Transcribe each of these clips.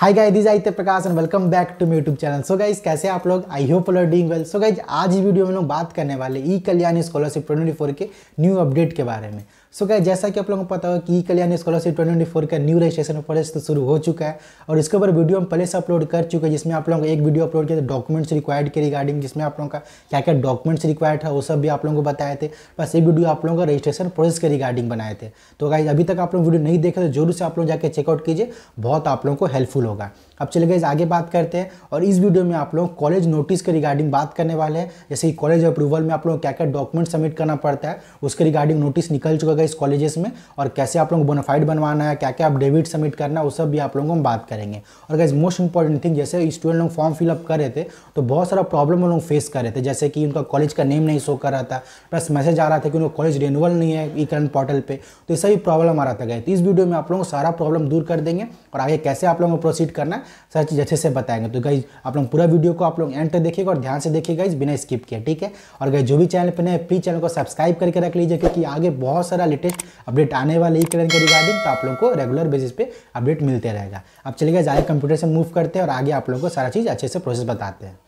hi guys this Aditya Prakash and welcome back to my YouTube channel so guys कैसे आप लोग I hope you doing well so guys आज इस video में लोग बात करने वाले ई कल्याणी स्कॉलरशिप ट्वेंटी के न्यू अपडेट के बारे में सो क्या जैसा कि आप लोगों को पता हो कि कल्याण स्कॉलरशिप ट्वेंटी फोर का न्यू रजिस्ट्रेशन प्रोसेस तो शुरू हो चुका है और इसके ऊपर वीडियो हम पहले से अपलोड कर चुके हैं जिसमें आप लोगों को एक वीडियो अपलोड किया था डॉक्यूमेंट्स रिक्वायर्ड के रिगार्डिंग जिसमें आप लोगों का क्या क्या डॉक्यूमेंट्स रिक्वायर्ड है वो सब भी आप लोगों को बताए थे बस ये वीडियो आप लोगों का रजिस्ट्रेशन प्रोसेस के रिगार्डिंग बनाए थे तो क्या अभी तक आप लोग वीडियो नहीं देखे तो जरूर से आप लोग जाकर चेकआउट कीजिए बहुत आप लोगों को हेल्पफुल होगा अब चले गए आगे बात करते हैं और इस वीडियो में आप लोग कॉलेज नोटिस के रिगार्डिंग बात करने वाले हैं जैसे कि कॉलेज अप्रूवल में आप लोगों को क्या क्या डॉक्यूमेंट सबमिट करना पड़ता है उसके रिगार्डिंग नोटिस निकल चुका होगा इस कॉलेजेस में और कैसे आप लोगों को बोनाफाइड बनवाना है क्या क्या आप डेबिट सबमिट करना है वो सब भी आप लोगों को हम बात करेंगे और गाइज मोस्ट इंपॉर्टेंट थिंग जैसे स्टूडेंट लोग फॉर्म फिलअप कर रहे थे तो बहुत सारा प्रॉब्लम वो लोग फेस कर रहे थे जैसे कि उनका कॉलेज का नेम नहीं शो कर रहा था प्लस मैसेज आ रहा था कि उनका कॉलेज रिन्यूअल नहीं है ई करंट पोर्टल पर तो ये सभी प्रॉब्लम आ रहा था गए तो इस वीडियो में आप लोगों को सारा प्रॉब्लम दूर कर देंगे और आगे कैसे आप लोगों को प्रोसीड करना है सारी चीज़ अच्छे से बताएंगे तो गाइज आप लोग पूरा वीडियो को आप लोग एंड तक देखिएगा और ध्यान से देखिएगा इस बिना स्किप किया ठीक है और गए जो भी चैनल पर नए प्लीज़ चैनल को सब्सक्राइब करके रख लीजिए क्योंकि आगे बहुत सारा का लेटेस्ट अपडेट आने वाले ई करंट के रिगार्डिंग तो आप लोग को रेगुलर बेसिस पे अपडेट मिलते रहेगा अब चले गए जाए कंप्यूटर से मूव करते हैं और आगे आप लोग को सारा चीज़ अच्छे से प्रोसेस बताते हैं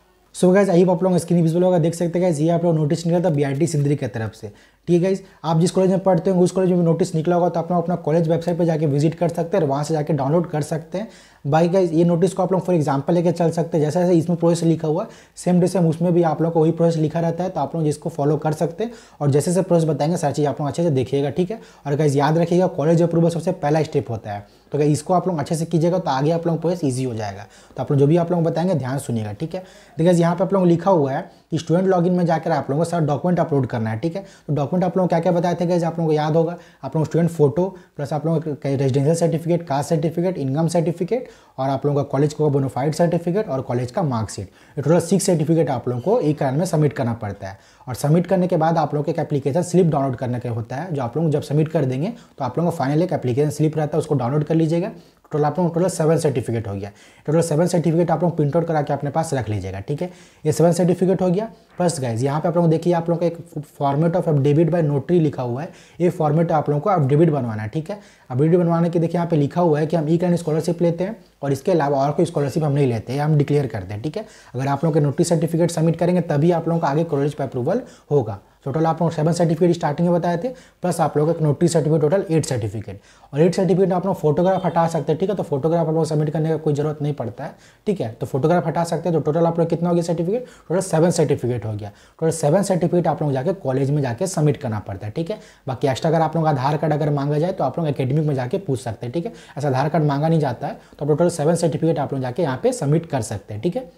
सो गैस आई आप लोग स्क्रीन विजुअल होगा देख सकते हैं ये आप लोग नोटिस निकला था बी आई टी सिंधरी की तरफ से ठीक है आप जिस कॉलेज में पढ़ते होंगे उस कॉलेज में नोटिस निकला होगा तो अपना अपना कॉलेज वेबसाइट पर जाके विजिट कर सकते हैं और वहाँ से जाके डाउनलोड कर सकते हैं बाई गाइज ये नोटिस को आप लोग फॉर एग्जाम्पल लेके चल सकते हैं जैसे जैसे इसमें प्रोसेस लिखा हुआ सेम डे सेम उसमें भी आप लोग को वही प्रोसेस लिखा रहता है तो आप लोग जिसको फॉलो कर सकते हैं और जैसे जैसे प्रोसेस बताएंगे सारी चीज़ आप लोग अच्छे से देखिएगा ठीक है और गाइज याद रखिएगा कॉलेज अप्रूवल सबसे पहला स्टेप होता है तो अगर इसको आप लोग अच्छे से कीजिएगा तो आगे आप लोग प्रोसेस ईजी हो जाएगा तो आप लोग जो भी आप लोग बताएंगे ध्यान सुनिएगा ठीक है देखिए तो यहाँ पर आप लोग लिखा हुआ है स्टूडेंट लॉगिन में जाकर आप लोगों को सारा डॉक्यूमेंट अपलोड करना है ठीक है तो डॉक्यूमेंट आप लोगों क्या क्या बताए थे कैसे आप लोगों को याद होगा आप लोगों स्टूडेंट फोटो प्लस आप लोगों का residential certificate caste certificate income certificate और आप लोगों का कॉलेज का बोनोफाइड सर्टिफिकेट और कॉलेज का मार्कशीट टोटल सिक्स सर्टिफिकेट आप लोगों को एक कारण में सबमिट करना पड़ता है और सबमिट करने के बाद आप लोग एक एप्लीकेशन स्लिप डाउनलोड करने का होता है जो आप लोग जब सबमिट कर देंगे तो आप लोगों का फाइनल एक एप्लीकेशन स्लिप रहता है उसको डाउनलोड कर लीजिएगा टोटल आप लोग टोटल सेवन सर्टिफिकेट हो गया टोटल सेवन सर्टिफिकेट आप लोग प्रिंट आउट करा के अपने पास रख लीजिएगा ठीक है ये सेवन सर्टिफिकेट हो गया फर्स्ट गाइज यहाँ पे आप लोग देखिए आप लोग का एक format of affidavit by notary लिखा हुआ है ये फॉर्मेट आप लोग को डेबिट बनवाना है ठीक है डेबिट बनवाने के देखिए यहाँ पे लिखा हुआ है कि हम ई कैंड स्कॉलरशिप लेते हैं और इसके अलावा और कोई स्कॉलरशिप हम नहीं लेते हैं हम डिक्लेयर करते हैं ठीक है अगर आप लोग के नोटरी सर्टिफिकेट सबमिट करेंगे तभी आप लोगों का आगे कॉलेज पर अप्रूवल होगा तो टोटल आप लोग सेवन सर्टिफिकेट स्टार्टिंग में बताए थे प्लस आप लोग एक notice certificate total eight certificate और एट सर्टिफिकेट आप लोग फोटोग्राफ हटा सकते हैं ठीक है तो फोटोग्राफ आप लोग सबमिट करने का कोई जरूरत नहीं पड़ता है ठीक है तो फोटोग्राफ हटा सकते हैं तो टोटल आप लोग कितना हो गया सर्टिफिकेट टोटल सेवन सर्टिफिकेट हो गया टोटल सेवन सर्टिफिकेट आप लोग जाकर कॉलेज में जाकर सबमिट करना पड़ता है ठीक है बाकी एक्स्ट्रा अगर आप लोग आधार कार्ड अगर मांगा जाए तो आप लोग अकेडमिक में जाकर पूछ सकते हैं ठीक है ऐसा आधार कार्ड मांगा नहीं जाता है तो टोटल सेवन सर्टिफिकेट आप लोग जाके यहाँ पे सबमिट कर सकते हैं ठीक है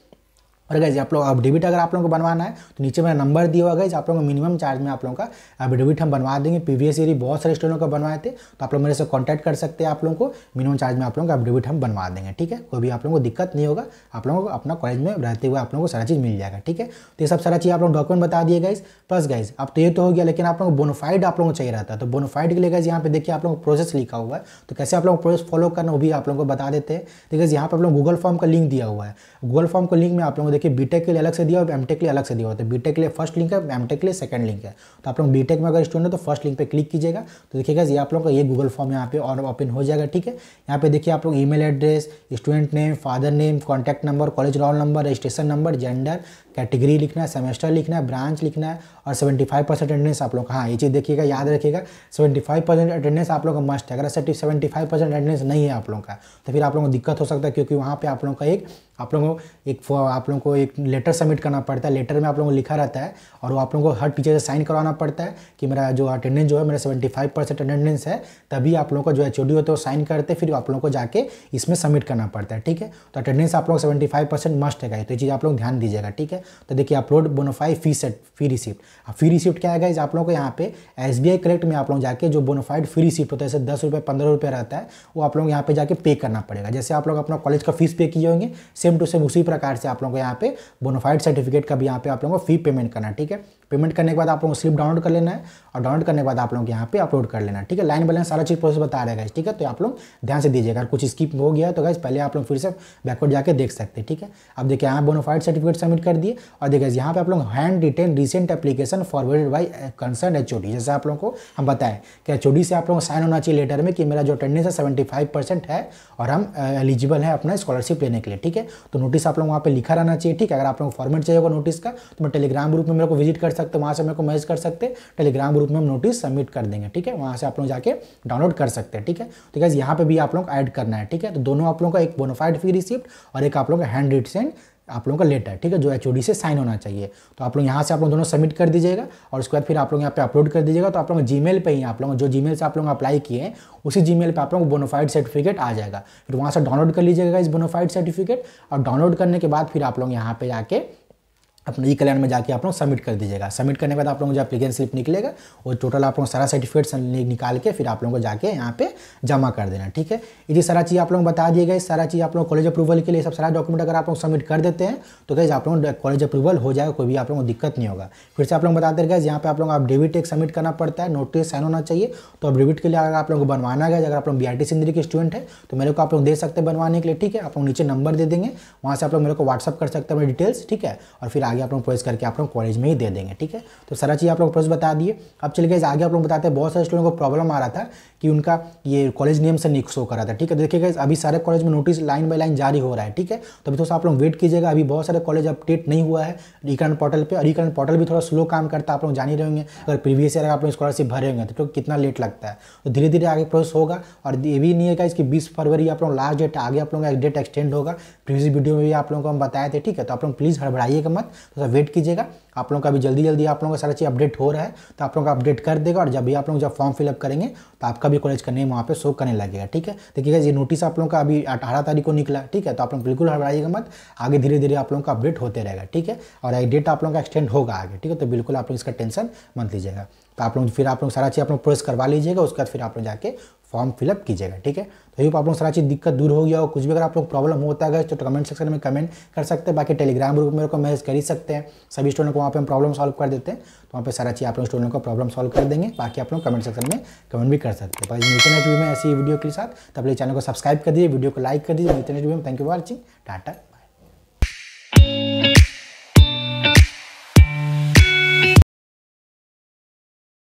और गैज आप लोग डेबिट अगर आप लोगों को बनवाना है तो नीचे मेरा नंबर दिया हुआ गैज आप लोगों को मिनिमम चार्ज में आप लोगों का डेबिट हम बनवा देंगे प्रीवियस ईयर बहुत सारे स्टूडेंट का बनवाए थे तो आप लोग मेरे से कॉन्टैक्ट कर सकते हैं आप लोगों को मिनिमम चार्ज में आप लोगों का डेबिट हम बनवा देंगे ठीक है कोई भी आप लोगों को दिक्कत नहीं होगा आप लोगों को अपना कॉलेज में रहते हुए आप लोगों को सारा चीज़ मिल जाएगा ठीक है तो ये सब सारा चीज़ आप लोग डॉक्यूमेंट बता दिए गाइज प्लस गाइज अब तो ये तो हो गया लेकिन आप लोगों को बोनोफाइड आप लोगों को चाहिए रहता है तो बोनोफाइड के लिए गाइज यहाँ पे देखिए आप लोगों को प्रोसेस लिखा हुआ है तो कैसे आप लोगों को प्रोसेस फॉलो करना वो भी आप लोगों को बता देते हैं देखिए यहाँ पर आप लोग गूगल फॉर्म का लिंक दिया हुआ है गूगल फॉर्म का लिंक में आप लोगों देखिए बीटेक के लिए अलग से दिया और एमटेक के लिए अलग से दिया होता है बीटेक के लिए फर्स्ट लिंक है एमटेक के लिए सेकंड लिंक है तो आप लोग बीटेक में अगर स्टूडेंट है तो फर्स्ट लिंक पे क्लिक कीजिएगा तो देखिएगा ये आप लोग का ये गूगल फॉर्म यहाँ पे और ओपन हो जाएगा ठीक है यहाँ पे देखिए आप लोग E address student name father name contact number college roll number registration number gender category लिखना है सेमेस्टर लिखना है ब्रांच लिखना है और सेवेंटी फाइव परसेंट अटेंडेंस आप लोग का हाँ ये चीज़ देखिएगा याद रखिएगा सेवेंटी फाइव परसेंट अटेंडेंस आप लोग का मस्ट है अगर सेवेंटी फाइव परसेंट अटेंडेंस नहीं है आप लोगों का तो फिर आप लोगों को दिक्कत हो सकता है क्योंकि वहाँ पर आप लोगों का एक आप लोगों को एक आप लोगों को एक लेटर सबमिट करना पड़ता है लेटर में आप लोगों को लिखा रहता है और वो आप लोगों को हर टीचर से साइन करवाना पड़ता है कि मेरा जो अटेंडेंस जो है मेरा सेवेंटी फाइव परसेंट अटेंडेंस है तभी आप लोगों को जो एच ओडी होता है वो साइन करते फिर आप लोगों को जाके इसमें सबमिट करना पड़ता है ठीक है तो अटेंडेंस आप लोग सेवेंटी फाइव परसेंट मस्ट है तो ये चीज़ आप लोग ध्यान दीजिएगा ठीक है तो देखिए upload bonafide fee set fee receipt अब फी रिसिप्ट क्या है आप लोगों को यहाँ पे एस बी आई कलेक्ट में आप लोग जाकर जो बोनोफाइड फी रिसिप्ट होता है जैसे दस रुपये पंद्रह रुपये रहता है वो आप लोग यहाँ पे जाके पे करना पड़ेगा जैसे आप लोग अपना कॉलेज का फीस पे किए होंगे सेम टू सेम उसी प्रकार से आप लोगों को यहाँ पे बोनोफाइड सर्टिफिकेट का भी यहाँ पे आप लोगों को फी पेमेंट करना ठीक है पेमेंट करने के बाद आप लोगों को स्लिप डाउनलोड कर लेना है और डाउनलोड करने के बाद आप लोग यहाँ पे अपलोड कर लेना है ठीक है लाइन बैलेंस सारा चीज़ प्रोसेस बता रहेगा ठीक है तो आप लोग ध्यान से दीजिएगा अगर कुछ स्किप हो गया तो गाइज पहले आप लोग फिर से बैकवर्ड जाकर देख सकते हैं ठीक है अब देखिए यहाँ बोनोफाइड सर्टिफिकेट सबमिट कर दिए और देखिए यहाँ पे आप लोग handwritten recent application forwarded by concern H जैसे आप लोगों को हम बताएं कि एच से आप लोगों को साइन होना चाहिए लेटर में कि मेरा जो अटेंडेंस है सेवेंटी है और हम एलिजिबल है अपना स्कॉलरशिप लेने के लिए ठीक है तो नोटिस आप लोग वहाँ पर लिखा रहना चाहिए ठीक है अगर आप लोग फॉर्मेट चाहिए होगा नोटिस का तो मैं टेलीग्राम ग्रुप में मेरे को विजिट कर सकते सकते वहाँ से मेरे को मैसेज कर सकते टेलीग्राम ग्रुप में हम नोटिस सबमिट कर देंगे ठीक है वहाँ से आप लोग जाके डाउनलोड कर सकते हैं ठीक है तो गैस यहाँ पर भी आप लोग ऐड करना है ठीक है तो दोनों आप लोगों का एक बोनोफाइड फी रिसिप्ट और एक आप लोगों का हैंड रिट सेंड आप लोगों का लेटर ठीक है जो एच से साइन होना चाहिए तो आप लोग यहाँ से आप लोग दोनों सबमिट कर दीजिएगा और उसके बाद फिर आप लोग यहाँ पे अपलोड कर दीजिएगा तो आप लोग जी मेल पर ही आप लोगों जो जी मेल से आप लोग अप्लाई किए हैं उसी जी मेल पर आप लोगों को बोनोफाइड सर्टिफिकेट आ जाएगा फिर वहाँ से डाउनलोड कर लीजिएगा इस बोनोफाइड सर्टिफिकेट और डाउनलोड करने के बाद फिर आप लोग यहाँ पर जाकर अपने ई कल्याण में जाके आप लोग सबमिट कर दीजिएगा सबमिट करने के बाद आप लोगों को जो एप्लीकेशन स्लिप निकलेगा वो टोटल आप लोग सारा सर्टिफिकेट निकाल के फिर आप लोगों को जाके यहाँ पे जमा कर देना ठीक है ये सारा चीज़ आप लोगों को बता दिए गए सारा चीज़ आप लोग कॉलेज अप्रूवल के लिए सब सारा डॉक्यूमेंट अगर आप लोग सबमिट कर देते हैं तो कैसे आप लोगों कॉलेज अप्रूवल हो जाएगा कोई भी आप लोगों को दिक्कत नहीं होगा फिर से आप लोग बताते गए यहाँ पर आप लोग आप डेबिट एक सबमिट करना पड़ता है नोटिस साइन होना चाहिए तो अब डेबिट के लिए अगर आप लोगों को बनवाना गया अगर आप लोग बी आर सिंधरी के स्टूडेंट है तो मेरे को आप लोग दे सकते हैं बनवाने के लिए ठीक है आप लोग नीचे नंबर दे देंगे वहाँ से आप लोग मेरे को व्हाट्सअप कर सकते हैं डिटेल्स ठीक है और फिर आगे आप लोग प्रोसेस करके आप लोग कॉलेज में ही दे देंगे ठीक है तो सारा चीज़ आप लोग प्रोसेस बता दिए अब चल गए आगे आप लोग बताते हैं बहुत सारे स्टूडेंट को प्रॉब्लम आ रहा था कि उनका ये कॉलेज नेम से निक शो कर रहा था ठीक है देखिएगा अभी सारे कॉलेज में नोटिस लाइन बाई लाइन जारी हो रहा है ठीक है तो अभी थोड़ा सा आप लोग वेट कीजिएगा अभी बहुत सारे कॉलेज अपडेट नहीं हुआ है रिकरण पोर्टल पर रिकरण पोर्टल भी थोड़ा स्लो काम करता है आप लोग जान ही रहेंगे अगर प्रीवियस ईयर आप लोग स्कॉलरशिप भरे होंगे तो, कितना लेट लगता है तो धीरे धीरे आगे प्रोसेस होगा और ये भी नहीं है कि इसकी बीस फरवरी आप लोग लास्ट डेट आगे आप लोगों का डेट एक्सटेंड होगा प्रीवियस वीडियो में भी आप लोगों को हम बताए थे ठीक है तो आप लोग प्लीज़ हड़बड़ाइएगा मत थोड़ा तो वेट कीजिएगा आप लोगों का भी जल्दी जल्दी आप लोगों का सारा चीज़ अपडेट हो रहा है तो आप लोगों का अपडेट कर देगा और जब भी आप लोग जब फॉर्म फिलअप करेंगे तो आपका भी कॉलेज का नेम वहाँ पे शो करने लगेगा ठीक है देखिएगा ये नोटिस आप लोगों का अभी अठारह तारीख को निकला ठीक है तो आप लोग बिल्कुल हड़बड़ाइएगा मत आगे धीरे धीरे आप लोगों का अपडेट होते रहेगा ठीक है और डेट आप लोगों का एक्सटेंड होगा आगे ठीक है तो बिल्कुल आप लोग इसका टेंशन मत लीजिएगा तो आप लोग फिर आप लोग सारा चीज़ आप लोग प्रेस करवा लीजिएगा उसके बाद फिर आप लोग जाके फॉर्म फिलअप कीजिएगा ठीक है तो ये आप लोग सारा चीज़ दिक्कत दूर हो गया हो कुछ भी अगर आप लोग प्रॉब्लम होता है तो कमेंट सेक्शन में कमेंट कर सकते हैं बाकी टेलीग्राम ग्रुप में को मैसेज कर ही सकते हैं सभी स्टूडेंट को वहाँ पर हम प्रॉब्लम सॉल्व कर देते हैं तो वहाँ पर सारा चीज़ आप लोग स्टूडेंट को प्रॉब्लम सॉल्व कर देंगे बाकी आप लोग कमेंट सेक्शन में कमेंट भी कर सकते हैं नीचे नेक्स्ट में ऐसी वीडियो के साथ तब अपने चैनल को सब्सक्राइब कर दीजिए वीडियो को लाइक कर दीजिए नीचे नेक्स्ट में thank you for watching tata bye